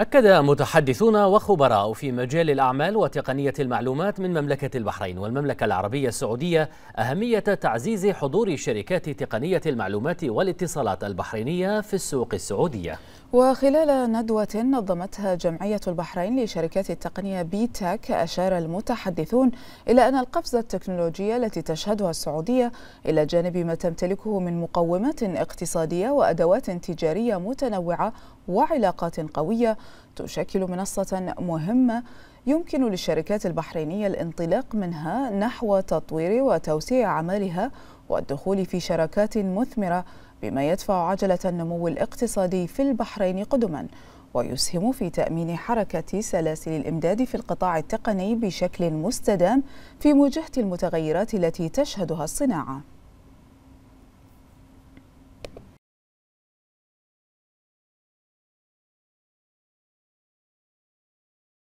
أكد متحدثون وخبراء في مجال الأعمال وتقنية المعلومات من مملكة البحرين والمملكة العربية السعودية أهمية تعزيز حضور شركات تقنية المعلومات والاتصالات البحرينية في السوق السعودية وخلال ندوة نظمتها جمعية البحرين لشركات التقنية بي تاك أشار المتحدثون إلى أن القفزة التكنولوجية التي تشهدها السعودية إلى جانب ما تمتلكه من مقومات اقتصادية وأدوات تجارية متنوعة وعلاقات قوية تشكل منصة مهمة يمكن للشركات البحرينية الانطلاق منها نحو تطوير وتوسيع أعمالها والدخول في شراكات مثمرة بما يدفع عجلة النمو الاقتصادي في البحرين قدما ويسهم في تأمين حركة سلاسل الإمداد في القطاع التقني بشكل مستدام في مواجهة المتغيرات التي تشهدها الصناعة